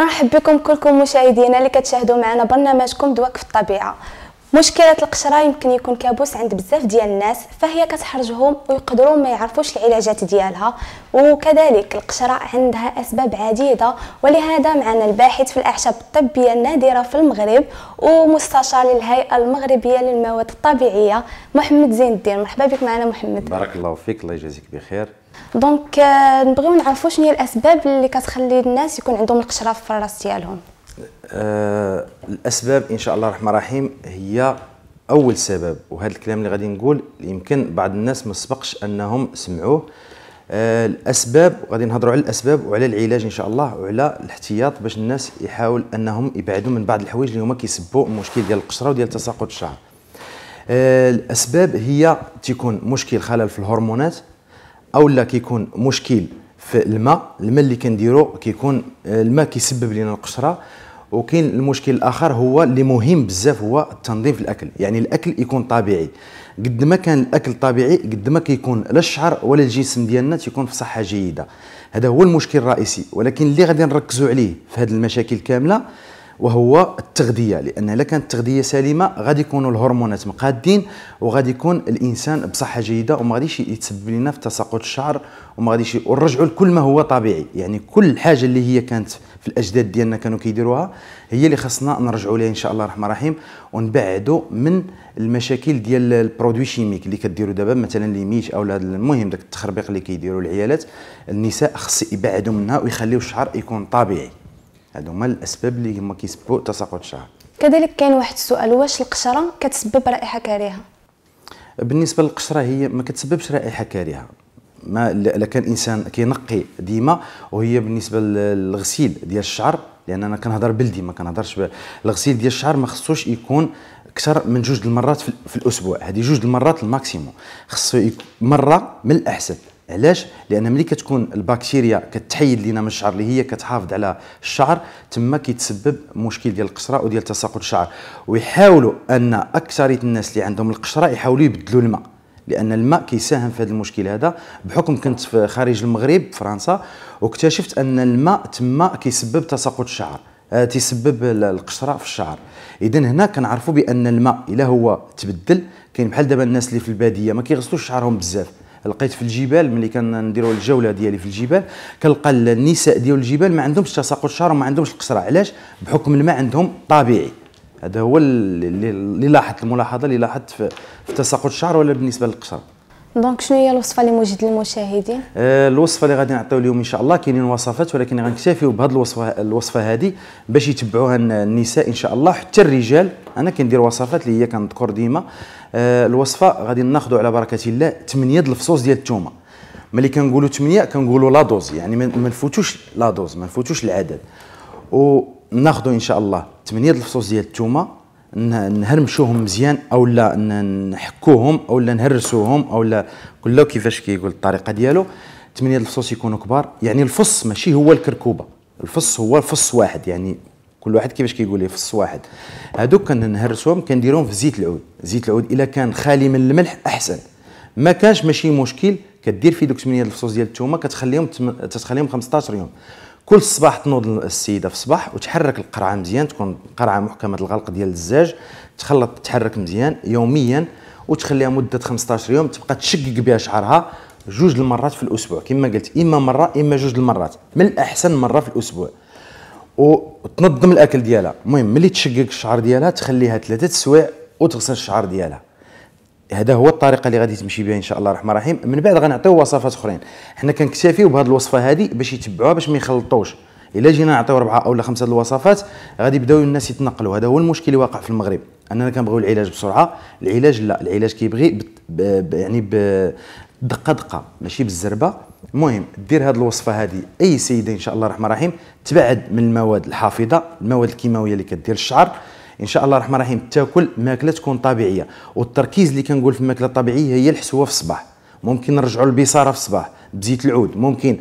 كنرحب بكم كلكم مشاهدينا اللي كتشاهدوا معنا برنامجكم دواك في الطبيعه مشكله القشره يمكن يكون كابوس عند بزاف ديال الناس فهي كتحرجهم ويقدروا ما يعرفوش العلاجات ديالها وكذلك القشره عندها اسباب عديده ولهذا معنا الباحث في الاعشاب الطبيه النادره في المغرب ومستشار للهيئه المغربيه للمواد الطبيعيه محمد زين الدين مرحبا بك معنا محمد بارك الله فيك الله يجازيك بخير دونك euh, نبغيو نعرفوا شنو هي الاسباب اللي كتخلي الناس يكون عندهم القشره في الراس ديالهم أه الاسباب ان شاء الله الرحمن الرحيم هي اول سبب وهذا الكلام اللي غادي نقول يمكن بعض الناس ما سبقش انهم سمعوه أه الاسباب غادي نهضروا على الاسباب وعلى العلاج ان شاء الله وعلى الاحتياط باش الناس يحاول انهم يبعدوا من بعض الحوايج اللي هما كيسبوا المشكل ديال القشره وديال تساقط الشعر أه الاسباب هي تيكون مشكل خلل في الهرمونات اولا كيكون مشكل في الماء الماء اللي كنديرو كيكون آه، الماء كيسبب لنا القشره وكاين المشكل الاخر هو اللي مهم بزاف هو التنظيم في الاكل يعني الاكل يكون طبيعي قد ما كان الاكل طبيعي قد ما كيكون لا الشعر ولا الجسم ديالنا تيكون في صحه جيده هذا هو المشكل الرئيسي ولكن اللي غادي نركزوا عليه في هذه المشاكل كامله وهو التغذيه لان الا كانت التغذيه سليمه غادي يكونوا الهرمونات مقادين وغادي يكون الانسان بصحه جيده وما غاديش يتسبب لنا في تساقط الشعر وما غاديش ونرجعوا لكل ما هو طبيعي يعني كل حاجه اللي هي كانت في الاجداد ديالنا كانوا كيديروها هي اللي خاصنا نرجعوا لها ان شاء الله الرحمن الرحيم ونبعدوا من المشاكل ديال البرودوي شيميك اللي كديروا دابا مثلا لي ميش او المهم داك التخربيق اللي كيديروا العيالات النساء خص يبعدوا منها ويخليوا الشعر يكون طبيعي هادو هما الاسباب اللي هما كيسببوا تساقط الشعر كذلك كاين واحد السؤال واش القشره كتسبب رائحه كريهه بالنسبه للقشره هي ما كتسببش رائحه كريهه ما الا كان انسان كينقي ديما وهي بالنسبه للغسيل ديال الشعر لان انا كنهضر بلدي ما كنهضرش الغسيل ديال الشعر ما خصوش يكون اكثر من جوج المرات في الاسبوع هذه جوج المرات الماكسيموم خصو مره من الاحسن علاش لان ملي كتكون البكتيريا كتحيد لينا من الشعر اللي هي كتحافظ على الشعر تما كيتسبب مشكل ديال القشره وديال تساقط الشعر ويحاولوا ان اكثريه الناس اللي عندهم القشره يحاولوا يبدلوا الماء لان الماء كيساهم في هذا المشكل هذا بحكم كنت في خارج المغرب فرنسا واكتشفت ان الماء تما كيسبب تساقط الشعر آه، تسبب القشره في الشعر اذا هنا كنعرفوا بان الماء الا هو تبدل كاين بحال دابا الناس اللي في الباديه ما كيغسلوش شعرهم بزاف لقيت في الجبال ملي كنديروا الجوله ديالي في الجبال كنلقى النساء ديال الجبال ما عندهمش تساقط الشعر وما عندهمش القصره علاش بحكم الماء عندهم طبيعي هذا هو اللي لاحظت الملاحظه اللي لاحظت في تساقط الشعر ولا بالنسبه للقصره دونك شنو هي الوصفه اللي موجد للمشاهدين آه الوصفه اللي غادي نعطيو اليوم ان شاء الله كاينين وصفات ولكن غنكتفيو بهذه الوصفه الوصفه هذه باش يتبعوها النساء ان شاء الله حتى الرجال انا كندير وصفات اللي هي كنذكر ديما آه الوصفه غادي ناخذوا على بركه الله 8 د الفصوص ديال الثومه ملي كنقولوا 8 كنقولوا لا دوز يعني ما نفوتوش لا دوز ما نفوتوش العدد وناخذوا ان شاء الله 8 د الفصوص ديال الثومه نهرمشوهم مزيان او لا نحكوهم او لا نهرسوهم او لا كل كيفاش كيقول الطريقه ديالو 8 الفصوص يكونوا كبار يعني الفص ماشي هو الكركوبه الفص هو فص واحد يعني كل واحد كيفاش كيقول لي فص واحد هادوك كنهرسوهم كنديرهم في زيت العود زيت العود الا كان خالي من الملح احسن ما كانش ماشي مشكل كدير في دوك 8 الفصوص ديال الثومه كتخليهم تتخليهم 15 يوم كل صباح تنوض السيده في الصباح وتحرك القرعه مزيان تكون قرعه محكمه الغلق ديال الزاج تخلط تحرك مزيان يوميا وتخليها مده 15 يوم تبقى تشقق بها شعرها جوج المرات في الاسبوع كما قلت اما مره اما جوج المرات من الاحسن مره في الاسبوع وتنظم الاكل ديالها المهم ملي تشقق الشعر ديالها تخليها ثلاثه سوايع وتغسل الشعر ديالها هذا هو الطريقه اللي غادي تمشي بها ان شاء الله الرحمن الرحيم من بعد غنعطيو وصفات اخرين حنا كنكتفيو بهذه الوصفه هذه باش يتبعوها باش ما يخلطوش الا جينا نعطيو اربعه اولا خمسه الوصفات غادي يبداو الناس يتنقلوا هذا هو المشكل اللي واقع في المغرب اننا كنبغيو العلاج بسرعه العلاج لا العلاج كيبغي يعني بدقه دقه ماشي بالزربه المهم دير هذه الوصفه هذه اي سيده ان شاء الله الرحمن الرحيم تبعد من المواد الحافظه المواد الكيماويه اللي كدير الشعر ان شاء الله الرحمن الرحيم تاكل ماكله تكون طبيعيه والتركيز اللي كنقول في الماكله الطبيعيه هي الحسوه في الصباح ممكن نرجعوا للبصاره في الصباح بزيت العود ممكن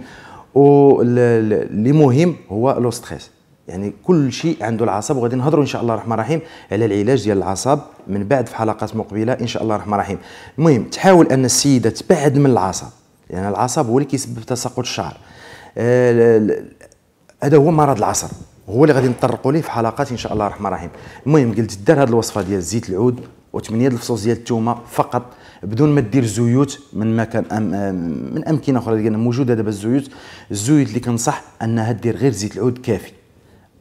واللي مهم هو لو ستريس يعني كل شيء عنده العصب وغادي نهضروا ان شاء الله الرحمن الرحيم على العلاج ديال العصب من بعد في حلقات مقبله ان شاء الله الرحمن الرحيم المهم تحاول ان السيده تبعد من العصب لان يعني العصب هو اللي كيسبب تساقط الشعر آه، هذا هو مرض العصب هو اللي غادي نطرقوا ليه في حلقات ان شاء الله الرحمن الرحيم المهم قلت دار هذه الوصفه ديال زيت العود و8 الفصوص ديال الثومه فقط بدون ما دير زيوت من مكان أم من امكنه اخرى اللي موجوده دابا الزيوت الزيوت اللي كنصح انها دير غير زيت العود كافي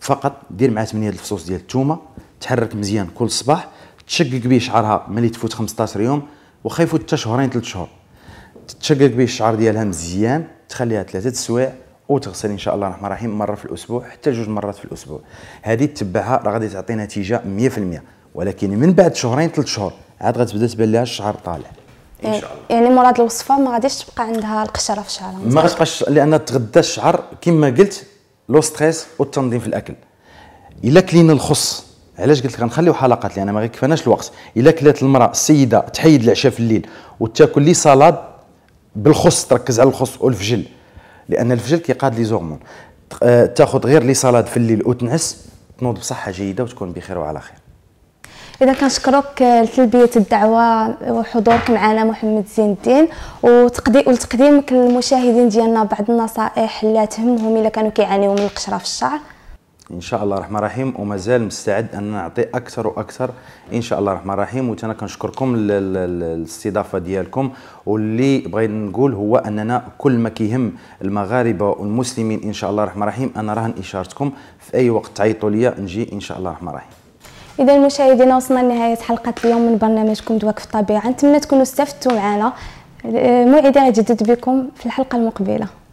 فقط دير معاه 8 الفصوص ديال الثومه تحرك مزيان كل صباح تشقق به شعرها ملي تفوت 15 يوم واخا يفوت حتى شهرين ثلاث شهور تشقق به الشعر ديالها مزيان تخليها ثلاثه سوايع وتغسل ان شاء الله الرحمن الرحيم مره في الاسبوع حتى جوج مرات في الاسبوع هذه تتبعها راه غادي تعطي نتيجه 100% ولكن من بعد شهرين ثلاث شهور عاد غتبدا تبان لها الشعر طالع ان شاء الله يعني مراد الوصفه ما غاديش تبقى عندها القشره في شعرها ما غتبقاش لان تغدى الشعر كما قلت لو ستريس والتنظيم في الاكل الا كلينا الخص علاش قلت لك غنخليو حلقات لان ما غيكفناش الوقت الا كلات المراه السيده تحيد العشاء في الليل وتاكل لي صلاد بالخص تركز على الخص والفجل لان الفجل كيقاد لي زورمون آه، تاخذ غير لي سالاد في الليل وتنعس تنوض بصحه جيده وتكون بخير وعلى خير اذا كنشكرك آه، لتلبيه الدعوه وحضورك معنا محمد زين الدين وتقدي وتقديمك للمشاهدين ديالنا بعض النصائح اللي تهمهم الا كانوا كيعانيوا من القشره في الشعر ان شاء الله الرحمن الرحيم ومازال مستعد ان نعطي اكثر واكثر ان شاء الله الرحمن الرحيم وانا كنشكركم الاستضافه ديالكم واللي بغيت نقول هو اننا كل ما كيهم المغاربه والمسلمين ان شاء الله الرحمن الرحيم انا راهن اشارتكم في اي وقت تعيطوا لي نجي ان شاء الله الرحمن الرحيم اذا مشاهدينا وصلنا لنهايه حلقه اليوم من برنامجكم دواك في الطبيعه نتمنى تكونوا استفدتوا معنا آه، موعدنا جدد بكم في الحلقه المقبله